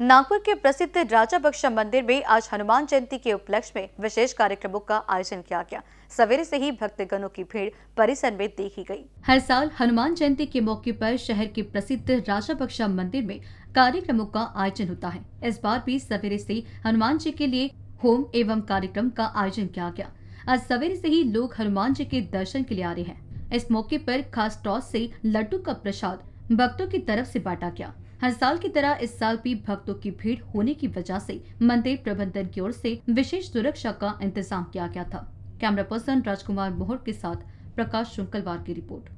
नागपुर के प्रसिद्ध राजा बख्शा मंदिर में आज हनुमान जयंती के उपलक्ष्य में विशेष कार्यक्रमों का आयोजन किया गया सवेरे से ही भक्तगणों की भीड़ परिसर में देखी गई। हर साल हनुमान जयंती के मौके पर शहर के प्रसिद्ध राजा बख्शा मंदिर में कार्यक्रमों का आयोजन होता है इस बार भी सवेरे से हनुमान जी के लिए होम एवं कार्यक्रम का आयोजन किया गया आज सवेरे से ही लोग हनुमान जी के दर्शन के लिए आ रहे हैं इस मौके पर खास टॉस से लड्डू का प्रसाद भक्तों की तरफ से बांटा गया हर साल की तरह इस साल भी भक्तों की भीड़ होने की वजह से मंदिर प्रबंधन की ओर से विशेष सुरक्षा का इंतजाम किया गया था कैमरा पर्सन राजकुमार मोहर के साथ प्रकाश शुंकलवार की रिपोर्ट